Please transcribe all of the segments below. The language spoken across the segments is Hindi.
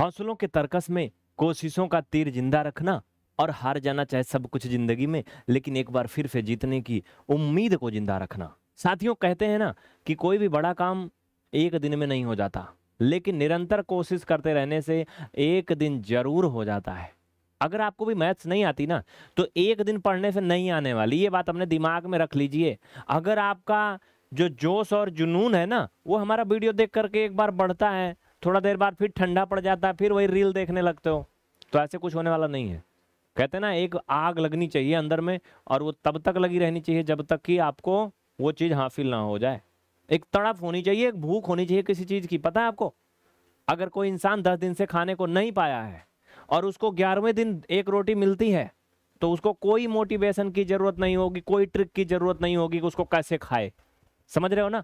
हौसलों के तरकस में कोशिशों का तीर जिंदा रखना और हार जाना चाहे सब कुछ जिंदगी में लेकिन एक बार फिर से जीतने की उम्मीद को जिंदा रखना साथियों कहते हैं ना कि कोई भी बड़ा काम एक दिन में नहीं हो जाता लेकिन निरंतर कोशिश करते रहने से एक दिन जरूर हो जाता है अगर आपको भी मैथ्स नहीं आती ना तो एक दिन पढ़ने से नहीं आने वाली ये बात अपने दिमाग में रख लीजिए अगर आपका जो जोश और जुनून है ना वो हमारा वीडियो देख करके एक बार बढ़ता है थोड़ा देर बाद फिर ठंडा पड़ जाता है फिर वही रील देखने लगते हो तो ऐसे कुछ होने वाला नहीं है कहते हैं ना एक आग लगनी चाहिए अंदर में और वो तब तक लगी रहनी चाहिए जब तक कि आपको वो चीज़ हासिल ना हो जाए एक तड़प होनी चाहिए एक भूख होनी चाहिए किसी चीज़ की पता है आपको अगर कोई इंसान दस दिन से खाने को नहीं पाया है और उसको ग्यारहवें दिन एक रोटी मिलती है तो उसको कोई मोटिवेशन की ज़रूरत नहीं होगी कोई ट्रिक की ज़रूरत नहीं होगी कि उसको कैसे खाए समझ रहे हो ना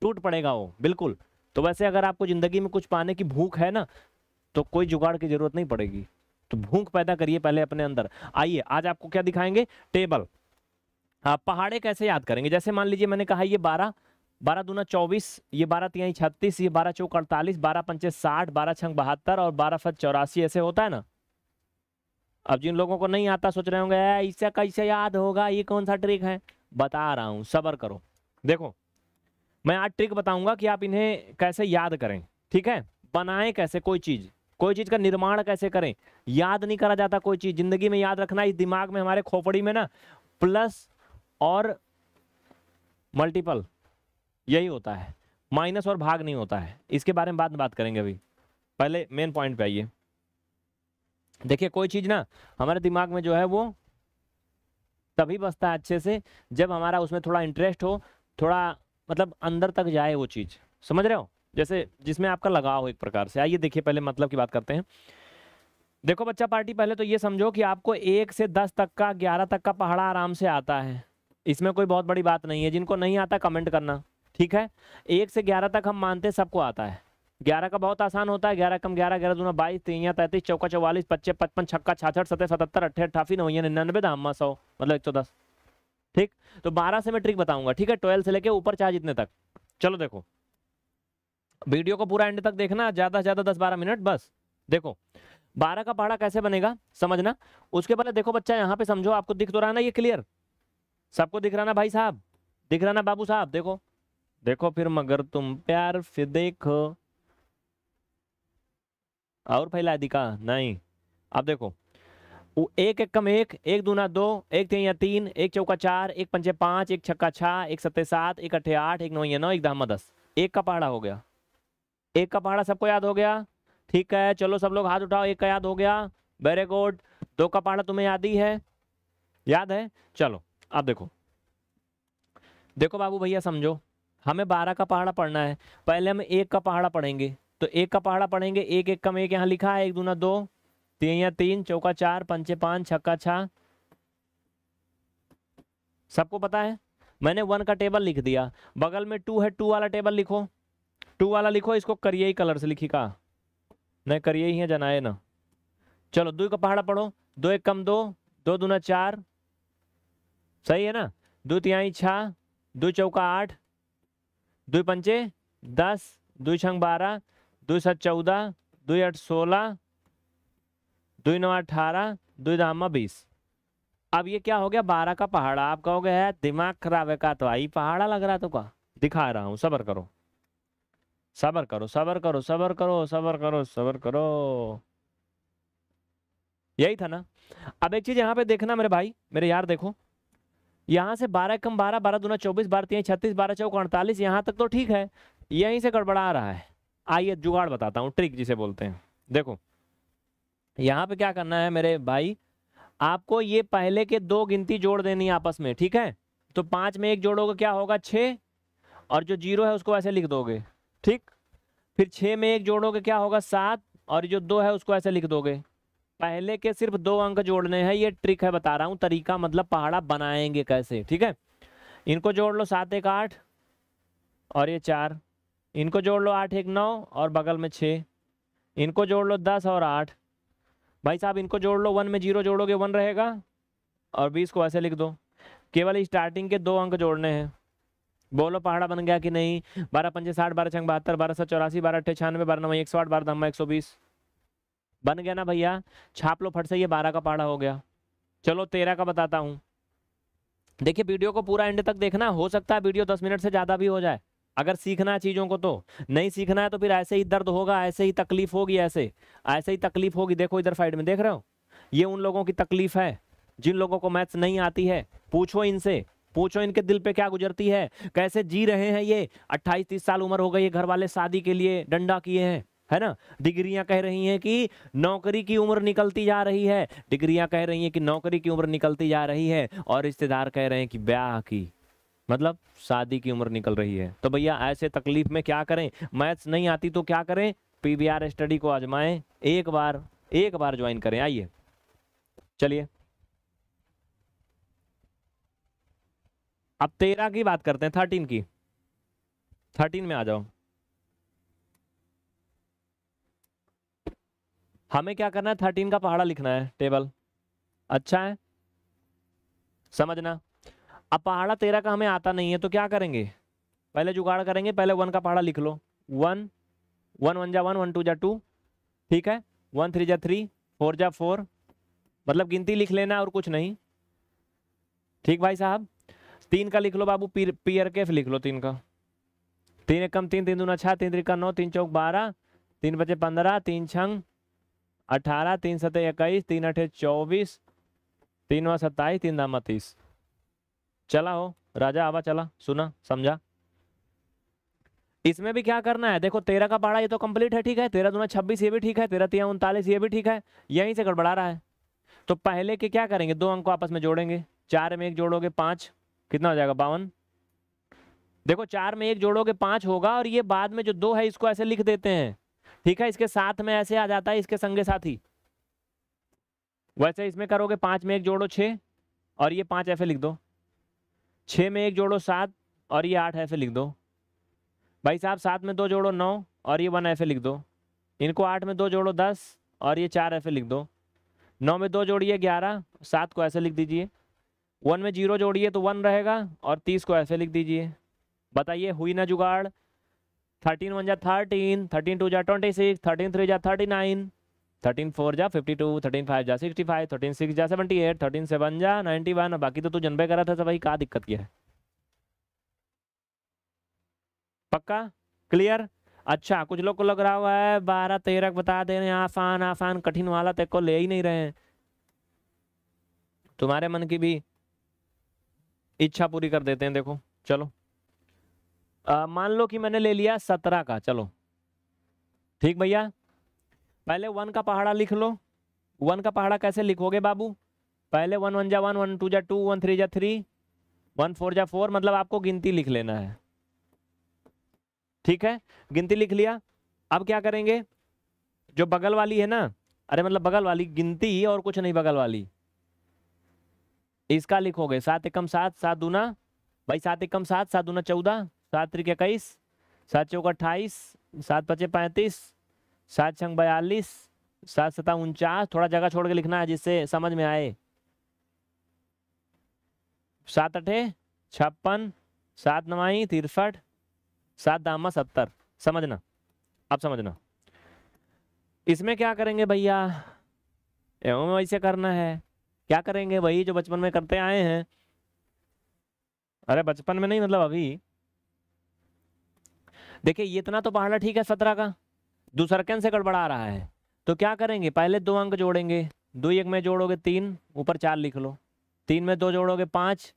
टूट पड़ेगा वो बिल्कुल तो वैसे अगर आपको ज़िंदगी में कुछ पाने की भूख है ना तो कोई जुगाड़ की ज़रूरत नहीं पड़ेगी तो भूख पैदा करिए पहले अपने अंदर आइए आज आपको क्या दिखाएंगे टेबल आप हाँ, पहाड़े कैसे याद करेंगे जैसे मान लीजिए मैंने कहा ये बारह बारह दूना चौबीस ये बारह तिहाई छत्तीस ये बारह चौक अड़तालीस बारह पंचे साठ बारह छंग बहत्तर और बारह फत चौरासी ऐसे होता है ना अब जिन लोगों को नहीं आता सोच रहे होंगे ऐसा कैसे याद होगा ये कौन सा ट्रिक है बता रहा हूँ सबर करो देखो मैं आज ट्रिक बताऊंगा कि आप इन्हें कैसे याद करें ठीक है बनाएं कैसे कोई चीज़ कोई चीज़ का निर्माण कैसे करें याद नहीं करा जाता कोई चीज़ ज़िंदगी में याद रखना इस दिमाग में हमारे खोपड़ी में ना प्लस और मल्टीपल यही होता है माइनस और भाग नहीं होता है इसके बारे में बाद में बात करेंगे अभी पहले मेन पॉइंट पे आइए देखिए कोई चीज़ ना हमारे दिमाग में जो है वो तभी बसता है अच्छे से जब हमारा उसमें थोड़ा इंटरेस्ट हो थोड़ा मतलब अंदर तक जाए वो चीज़ समझ रहे हो जैसे जिसमें आपका लगाव हो एक प्रकार से आइए देखिए पहले मतलब की बात करते हैं देखो बच्चा पार्टी पहले तो ये समझो कि आपको एक से दस तक का ग्यारह तक का पहाड़ा आराम से आता है इसमें कोई बहुत बड़ी बात नहीं है जिनको नहीं आता कमेंट करना ठीक है एक से ग्यारह तक हम मानते हैं सबको आता है ग्यारह का बहुत आसान होता है ग्यारह कम ग्यारह ग्यारह दोनों बाईस तेइया तैंतीस चौका चौवालीस पच्चीस पचपन छक्का छाछठ सत्तर सतहत्तर अट्ठे अट्ठासी नौ निन्यानवे दामा सौ मतलब एक सौ दस ठीक तो बारह से मैं ट्रिक बताऊंगा ठीक है ट्वेल्थ से लेके ऊपर चार्ज इतने तक चलो देखो वीडियो को पूरा एंड तक देखना ज्यादा से ज्यादा दस बारह मिनट बस देखो बारह का पहाड़ा कैसे बनेगा समझना उसके पहले देखो बच्चा यहाँ पे समझो आपको दिख तो रहा ना ये क्लियर सबको दिख रहा ना भाई साहब दिख रहा ना बाबू साहब देखो देखो फिर मगर तुम प्यार फिर देखो और फैला दिखा नहीं अब देखो वो एक एक कम एक एक दूना दो एक तीन या तीन एक चौका चार एक पंचे पाँच एक छक्का छः एक सत्ते सात एक अट्ठे आठ एक नौ या नौ एक दाम दस एक का पहाड़ा हो गया एक का पहाड़ा सबको याद हो गया ठीक है चलो सब लोग हाथ उठाओ एक का याद हो गया वेरी गुड दो का पहाड़ा तुम्हें याद ही है याद है चलो अब देखो देखो बाबू भैया समझो हमें बारह का पहाड़ा पढ़ना है पहले हम एक का पहाड़ा पढ़ेंगे तो एक का पहाड़ा पढ़ेंगे एक एक कम एक यहाँ लिखा है एक दूना दो तीन या तीन चौका चार पंचे पांच छक्का छः सबको पता है मैंने वन का टेबल लिख दिया बगल में टू है टू वाला टेबल लिखो टू वाला लिखो इसको करिए ही कलर से लिखी का नहीं करिए ही है जनाए ना चलो दो का पहाड़ा पढ़ो दो एक कम दो दो दूना चार सही है ना दो तिहाई छः दो चौका आठ दो पंचे दस दो छंग बारह दो सात चौदह दो आठ सोलह दुई नवा अठारह दुई दामा बीस अब ये क्या हो गया बारह का पहाड़ा आप कहोगे है दिमाग खराब है का तो आई पहाड़ा लग रहा तो का दिखा रहा हूँ सबर करो सबर करो सबर करो सबर करो सबर करो सबर करो यही था ना अब एक चीज यहाँ पे देखना मेरे भाई मेरे यार देखो यहाँ से बारह कम बारह बारह दूना चौबीस बारह तीन छत्तीस बारह चौक अड़तालीस यहाँ तक तो ठीक है यहीं से गड़बड़ा रहा है आइए जुगाड़ बताता हूँ ट्रिक जिसे बोलते हैं देखो यहाँ पे क्या करना है मेरे भाई आपको ये पहले के दो गिनती जोड़ देनी है आपस में ठीक है तो पाँच में एक जोड़ोगे क्या होगा छः और जो जीरो है उसको ऐसे लिख दोगे ठीक फिर छः में एक जोड़ोगे क्या होगा सात और जो दो है उसको ऐसे लिख दोगे पहले के सिर्फ दो अंक जोड़ने हैं ये ट्रिक है बता रहा हूँ तरीका मतलब पहाड़ा बनाएंगे कैसे ठीक है इनको जोड़ लो सात एक आठ और ये चार इनको जोड़ लो आठ एक नौ और बगल में छः इनको जोड़ लो दस और आठ भाई साहब इनको जोड़ लो वन में जीरो जोड़ोगे वन रहेगा और बीस को ऐसे लिख दो केवल स्टार्टिंग के दो अंक जोड़ने हैं बोलो पहाड़ा बन गया कि नहीं बारह पंजे साठ बारह छंग बहत्तर बारह सौ चौरासी बारह अट्ठे छियानवे बारह नौ एक सौ आठ बारह दम्मा एक सौ बीस बन गया ना भैया छाप लो फट से ये बारह का पहाड़ा हो गया चलो तेरह का बताता हूँ देखिए वीडियो को पूरा एंड तक देखना हो सकता है वीडियो दस मिनट से ज़्यादा भी हो जाए अगर सीखना है चीज़ों को तो नहीं सीखना है तो फिर ऐसे ही दर्द होगा ऐसे ही तकलीफ होगी ऐसे ऐसे ही तकलीफ होगी देखो इधर साइड में देख रहे हो ये उन लोगों की तकलीफ है जिन लोगों को मैथ्स नहीं आती है पूछो इनसे पूछो इनके दिल पे क्या गुजरती है कैसे जी रहे हैं ये अट्ठाईस तीस साल उम्र हो गई है घर वाले शादी के लिए डंडा किए हैं है ना डिग्रियां कह रही हैं कि नौकरी की उम्र निकलती जा रही है डिग्रियां कह रही हैं कि नौकरी की उम्र निकलती जा रही है और रिश्तेदार कह रहे हैं कि ब्याह की मतलब शादी की उम्र निकल रही है तो भैया ऐसे तकलीफ में क्या करें मैथ्स नहीं आती तो क्या करें पीवीआर स्टडी को आजमाएं एक बार एक बार ज्वाइन करें आइए चलिए अब तेरह की बात करते हैं थर्टीन की थर्टीन में आ जाओ हमें क्या करना है थर्टीन का पहाड़ा लिखना है टेबल अच्छा है समझना अब पहाड़ा तेरह का हमें आता नहीं है तो क्या करेंगे पहले जुगाड़ करेंगे पहले वन का पहाड़ा लिख लो वन वन वन जा वन वन टू जा टू ठीक है वन थ्री जा थ्री फोर जा फोर मतलब गिनती लिख लेना और कुछ नहीं ठीक भाई साहब तीन का लिख लो बाबू पी आर केफ लिख लो तीन का तीन एक कम तीन तीन दूना छः तीन त्रिका नौ तीन चौक बारह तीन बचे पंद्रह तीन छंग अठारह तीन सतह इक्कीस तीन अठे चौबीस तीन व सत्ताईस तीन दाम तीस चला हो राजा आवा चला सुना समझा इसमें भी क्या करना है देखो तेरह का पाड़ा ये तो कंप्लीट है ठीक है तेरह दुना छब्बीस ये भी ठीक है तेरह तीन उनतालीस ये भी ठीक है यहीं से गड़बड़ा रहा है तो पहले के क्या करेंगे दो अंक को आपस में जोड़ेंगे चार में एक जोड़ोगे पांच कितना हो जाएगा बावन देखो चार में एक जोड़ोगे पांच होगा और ये बाद में जो दो है इसको ऐसे लिख देते हैं ठीक है इसके साथ में ऐसे आ जाता है इसके संगे ही वैसे इसमें करोगे पांच में एक जोड़ो छे और ये पांच ऐसे लिख दो छः में एक जोड़ो सात और ये आठ ऐसे लिख दो भाई साहब सात में दो जोड़ो नौ और ये वन ऐसे लिख दो इनको आठ में दो जोड़ो दस और ये चार ऐसे लिख दो नौ में दो जोड़िए ग्यारह सात को ऐसे लिख दीजिए वन में जीरो जोड़िए तो वन रहेगा और तीस को ऐसे लिख दीजिए बताइए हुई ना जुगाड़ थर्टीन वन जा थर्टीन थर्टीन टू जा ट्वेंटी सिक्स थर्टीन थ्री जा थर्टी नाइन थर्टीन फोर जा फिफ्टी टू थर्टीन फाइव जा सिक्सटी फाइव थर्टीन सिक्स जा सेवेंटी एट थर्टीन सेवन जा नाइनटी वन बाकी तो तू जनबे करा था भाई क्या दिक्कत किया है पक्का क्लियर अच्छा कुछ लोग को लग रहा हुआ है बारह तेरह बता दे रहे हैं आसान आसान कठिन वाला तेको ले ही नहीं रहे हैं तुम्हारे मन की भी इच्छा पूरी कर देते हैं देखो चलो मान लो कि मैंने ले लिया सत्रह का चलो ठीक भैया पहले वन का पहाड़ा लिख लो वन का पहाड़ा कैसे लिखोगे बाबू पहले वन वन जा वन वन टू जा टू वन थ्री जा थ्री वन फोर जा फोर मतलब आपको गिनती लिख लेना है ठीक है गिनती लिख लिया अब क्या करेंगे जो बगल वाली है ना अरे मतलब बगल वाली गिनती और कुछ नहीं बगल वाली इसका लिखोगे सात एकम सात सात दूना भाई सात एकम सात सात दूना चौदह सात त्रिक इक्कीस सात चौक अट्ठाईस सात पचे पैंतीस सात छंग बयालीस सात सता उनचास थोड़ा जगह छोड़ के लिखना है जिससे समझ में आए सात अठे छप्पन सात नवाई तिरसठ सात दामा सत्तर समझना अब समझना इसमें क्या करेंगे भैया एवं वैसे करना है क्या करेंगे वही जो बचपन में करते आए हैं अरे बचपन में नहीं मतलब अभी देखिए ये इतना तो पहाड़ा ठीक है सत्रह का दूसरकन से गड़बड़ा रहा है तो क्या करेंगे पहले दो अंक जोड़ेंगे दो एक में जोड़ोगे तीन ऊपर चार लिख लो तीन में दो जोड़ोगे पाँच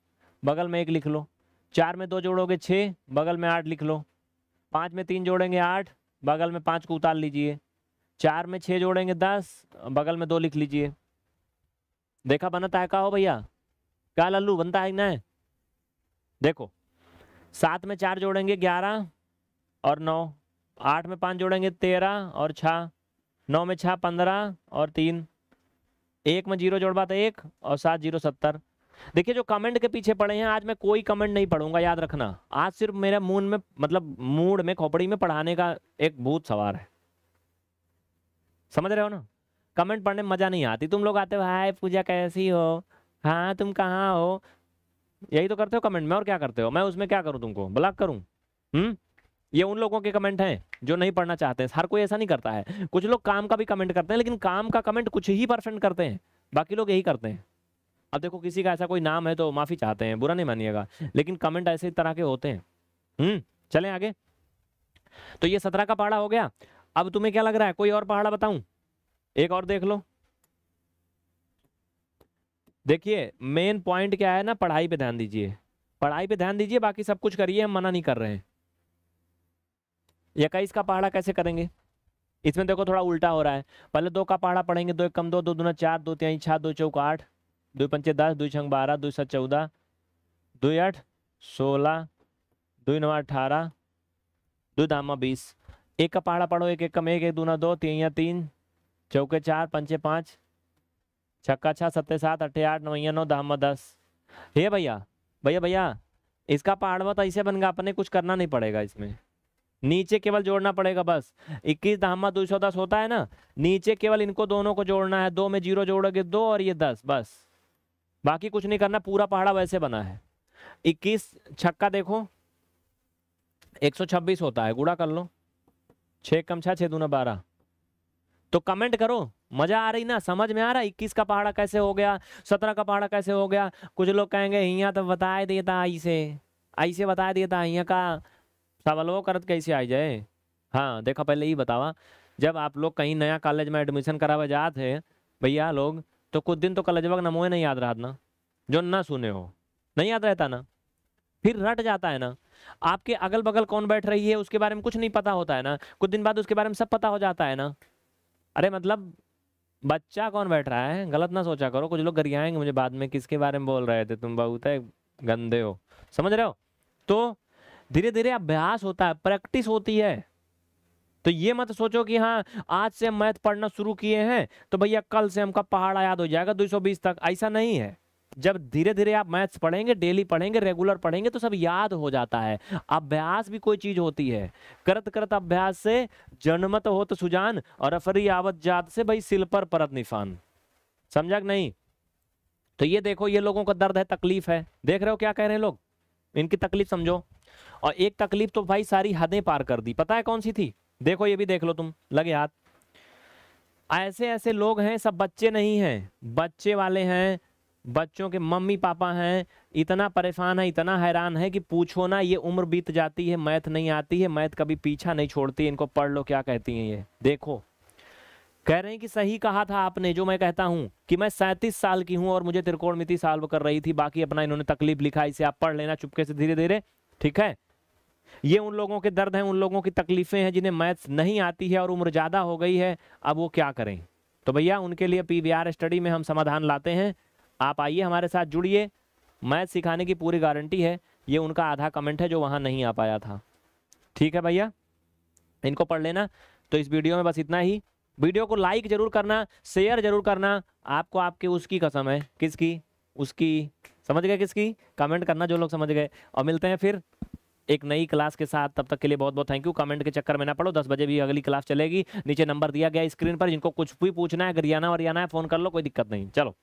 बगल में एक लिख लो चार में दो जोड़ोगे छः बगल में आठ लिख लो पाँच में तीन जोड़ेंगे आठ बगल में पाँच को उतार लीजिए चार में छः जोड़ेंगे दस बगल में दो लिख लीजिए देखा बनता है का हो भैया क्या लल्लू बनता है ना देखो सात में चार जोड़ेंगे ग्यारह और नौ आठ में पाँच जोड़ेंगे तेरह और छः नौ में छः पंद्रह और तीन एक में जीरो जोड़वा तो एक और सात जीरो सत्तर देखिए जो कमेंट के पीछे पड़े हैं आज मैं कोई कमेंट नहीं पढ़ूंगा याद रखना आज सिर्फ मेरे मूड में मतलब मूड में खोपड़ी में पढ़ाने का एक भूत सवार है समझ रहे हो ना कमेंट पढ़ने में मज़ा नहीं आती तुम लोग आते हो हाय पूजा कैसी हो हाँ तुम कहाँ हो यही तो करते हो कमेंट में और क्या करते हो मैं उसमें क्या करूँ तुमको ब्लॉक करूँ हम्म ये उन लोगों के कमेंट हैं जो नहीं पढ़ना चाहते हैं हर कोई ऐसा नहीं करता है कुछ लोग काम का भी कमेंट करते हैं लेकिन काम का कमेंट कुछ ही परसेंट करते हैं बाकी लोग यही करते हैं अब देखो किसी का ऐसा कोई नाम है तो माफ़ी चाहते हैं बुरा नहीं मानिएगा लेकिन कमेंट ऐसे तरह के होते हैं हम्म चलें आगे तो ये सत्रह का पहाड़ा हो गया अब तुम्हें क्या लग रहा है कोई और पहाड़ा बताऊं एक और देख लो देखिए मेन पॉइंट क्या है ना पढ़ाई पे ध्यान दीजिए पढ़ाई पे ध्यान दीजिए बाकी सब कुछ करिए हम मना नहीं कर रहे हैं इक्कीस का पहाड़ा कैसे करेंगे इसमें देखो थोड़ा उल्टा हो रहा है पहले दो का पहाड़ा पढ़ेंगे दो एक कम दो दो दूना चार दो तीन छः दो चौक आठ दो पंचे दस दो छंग बारह दो सात चौदह दो आठ सोलह दो नौ अठारह दो धामा बीस एक का पहाड़ा पढ़ो एक एक कम एक एक दूना दो या तीन चौके चार पंचे पाँच छक्का छः सत्ते सात अट्ठे आठ नवैया नौ दामा दस हे भैया भैया भैया इसका पहाड़वा तो ऐसे बन गया अपने कुछ करना नहीं पड़ेगा इसमें नीचे केवल जोड़ना पड़ेगा बस इक्कीस धामा दो सौ दस होता है ना नीचे केवल इनको दोनों को जोड़ना है दो में जीरो जोड़ोगे दो और ये दस बस बाकी कुछ नहीं करना पूरा पहाड़ा वैसे बना है इक्कीस छक्का देखो एक सौ छब्बीस होता है गुड़ा कर लो छः कम छः छः दूना बारह तो कमेंट करो मजा आ रही ना समझ में आ रहा इक्कीस का पहाड़ा कैसे हो गया सत्रह का पहाड़ा कैसे हो गया कुछ लोग कहेंगे यहाँ तो बताया दिया था ऐसे ऐसे बता दिया था यहाँ का सवालों करत कैसे आई जाए हाँ देखो पहले ये बतावा जब आप लोग कहीं नया कॉलेज में एडमिशन करावा जाते हैं भैया लोग तो कुछ दिन तो कॉलेजवा का नमोए नहीं याद रहा ना जो ना सुने हो नहीं याद रहता ना फिर रट जाता है ना आपके अगल बगल कौन बैठ रही है उसके बारे में कुछ नहीं पता होता है ना कुछ दिन बाद उसके बारे में सब पता हो जाता है ना अरे मतलब बच्चा कौन बैठ रहा है गलत ना सोचा करो कुछ लोग गरियाएंगे मुझे बाद में किसके बारे में बोल रहे थे तुम बहुत गंदे हो समझ रहे हो तो धीरे धीरे अभ्यास होता है प्रैक्टिस होती है तो ये मत सोचो कि हाँ आज से हम मैथ पढ़ना शुरू किए हैं तो भैया कल से हमका पहाड़ याद हो जाएगा 220 तक ऐसा नहीं है जब धीरे धीरे आप मैथ्स पढ़ेंगे डेली पढ़ेंगे रेगुलर पढ़ेंगे तो सब याद हो जाता है अभ्यास भी कोई चीज होती है करत करत अभ्यास से जनमत हो तो सुजान और अफरी आवत जात से भाई सिल पर परत निशान समझा नहीं तो ये देखो ये लोगों का दर्द है तकलीफ है देख रहे हो क्या कह रहे हैं लोग इनकी तकलीफ समझो और एक तकलीफ तो भाई सारी हदें पार कर दी पता है कौन सी थी देखो ये भी देख लो तुम लगे हाथ ऐसे ऐसे लोग हैं सब बच्चे नहीं हैं बच्चे वाले हैं बच्चों के मम्मी पापा हैं इतना परेशान है इतना हैरान है कि पूछो ना ये उम्र बीत जाती है मैथ नहीं आती है मैथ कभी पीछा नहीं छोड़ती इनको पढ़ लो क्या कहती हैं ये देखो कह रहे हैं कि सही कहा था आपने जो मैं कहता हूं कि मैं सैंतीस साल की हूं और मुझे त्रिकोणमिति साल्व कर रही थी बाकी अपना इन्होंने तकलीफ लिखा इसे आप पढ़ लेना चुपके से धीरे धीरे ठीक है ये उन लोगों के दर्द हैं उन लोगों की तकलीफ़ें हैं जिन्हें मैथ्स नहीं आती है और उम्र ज़्यादा हो गई है अब वो क्या करें तो भैया उनके लिए पी स्टडी में हम समाधान लाते हैं आप आइए हमारे साथ जुड़िए मैथ सिखाने की पूरी गारंटी है ये उनका आधा कमेंट है जो वहाँ नहीं आ पाया था ठीक है भैया इनको पढ़ लेना तो इस वीडियो में बस इतना ही वीडियो को लाइक ज़रूर करना शेयर ज़रूर करना आपको आपके उसकी कसम है किसकी उसकी समझ गए किसकी कमेंट करना जो लोग समझ गए और मिलते हैं फिर एक नई क्लास के साथ तब तक के लिए बहुत बहुत थैंक यू कमेंट के चक्कर में ना पड़ो दस बजे भी अगली क्लास चलेगी नीचे नंबर दिया गया स्क्रीन पर जिनको कुछ भी पूछना है और याना है फोन कर लो कोई दिक्कत नहीं चलो